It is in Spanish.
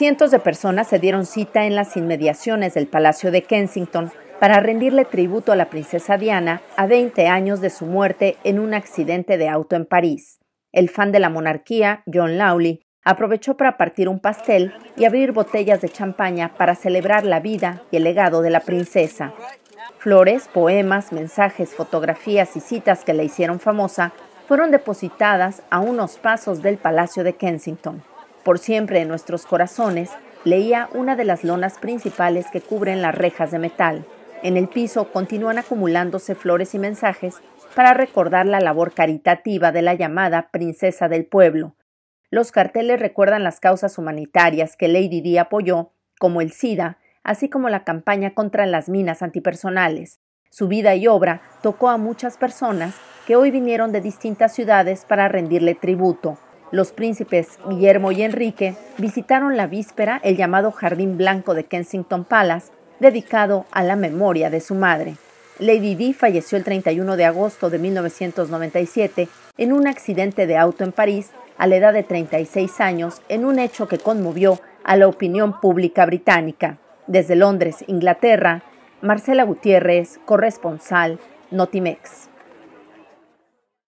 Cientos de personas se dieron cita en las inmediaciones del Palacio de Kensington para rendirle tributo a la princesa Diana a 20 años de su muerte en un accidente de auto en París. El fan de la monarquía, John Lawley, aprovechó para partir un pastel y abrir botellas de champaña para celebrar la vida y el legado de la princesa. Flores, poemas, mensajes, fotografías y citas que la hicieron famosa fueron depositadas a unos pasos del Palacio de Kensington por siempre en nuestros corazones, leía una de las lonas principales que cubren las rejas de metal. En el piso continúan acumulándose flores y mensajes para recordar la labor caritativa de la llamada Princesa del Pueblo. Los carteles recuerdan las causas humanitarias que Lady Di apoyó, como el SIDA, así como la campaña contra las minas antipersonales. Su vida y obra tocó a muchas personas que hoy vinieron de distintas ciudades para rendirle tributo, los príncipes Guillermo y Enrique visitaron la víspera el llamado Jardín Blanco de Kensington Palace, dedicado a la memoria de su madre. Lady Di falleció el 31 de agosto de 1997 en un accidente de auto en París a la edad de 36 años en un hecho que conmovió a la opinión pública británica. Desde Londres, Inglaterra, Marcela Gutiérrez, corresponsal Notimex.